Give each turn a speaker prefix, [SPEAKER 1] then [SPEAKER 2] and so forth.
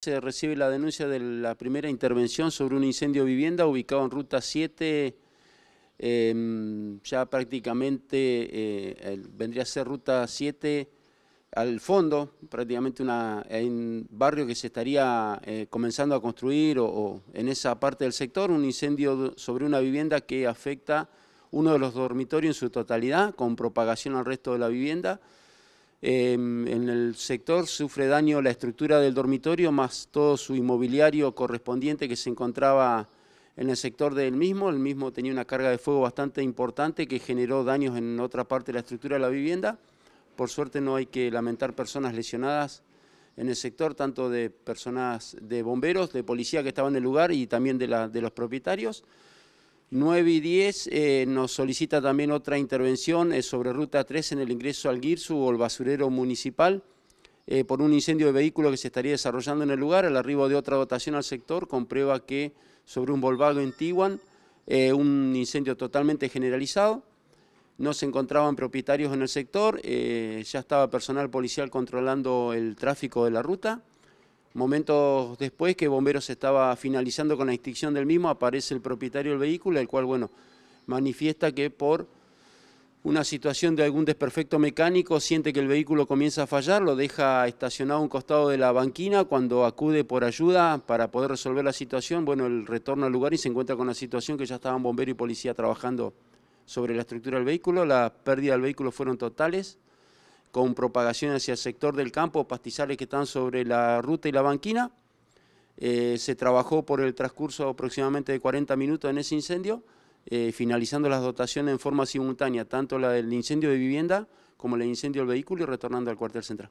[SPEAKER 1] se recibe la denuncia de la primera intervención sobre un incendio de vivienda ubicado en Ruta 7, em, ya prácticamente eh, vendría a ser Ruta 7 al fondo, prácticamente una, un barrio que se estaría eh, comenzando a construir o, en esa parte del sector, un incendio sobre una vivienda que afecta uno de los dormitorios en su totalidad, con propagación al resto de la vivienda, Em, en el sector sufre daño la estructura del dormitorio más todo su inmobiliario correspondiente que se encontraba en el sector del mismo. El mismo tenía una carga de fuego bastante importante que generó daños en otra parte de la estructura de la vivienda. Por suerte no hay que lamentar personas lesionadas en el sector, tanto de personas de bomberos, de policía que estaban en el lugar y también de los propietarios. 9 y 10 eh, nos solicita también otra intervención eh, sobre Ruta 3 en el ingreso al Girsu o el basurero municipal eh, por un incendio de vehículo que se estaría desarrollando en el lugar, el arribo de otra dotación al sector, comprueba que sobre un volvado en Tiwan, un incendio totalmente generalizado. No se encontraban propietarios en el sector, ya estaba personal policial controlando el tráfico de la ruta. Momentos después que Bomberos estaba finalizando con la extinción del mismo, aparece el propietario del vehículo, el cual, bueno, manifiesta que por una situación de algún desperfecto mecánico, siente que el vehículo comienza a fallar, lo deja estacionado a un costado de la banquina, cuando acude por ayuda para poder resolver la situación, bueno, el retorno al lugar y se encuentra con la situación que ya estaban bombero y policía trabajando sobre la estructura del vehículo, las pérdidas del vehículo fueron totales, con propagación hacia el sector del campo, pastizales que están sobre la ruta y la banquina. Eh, se trabajó por el transcurso aproximadamente de 40 minutos en ese incendio, eh, finalizando las dotaciones en forma simultánea, tanto la del incendio de vivienda como el incendio del vehículo y retornando al cuartel central.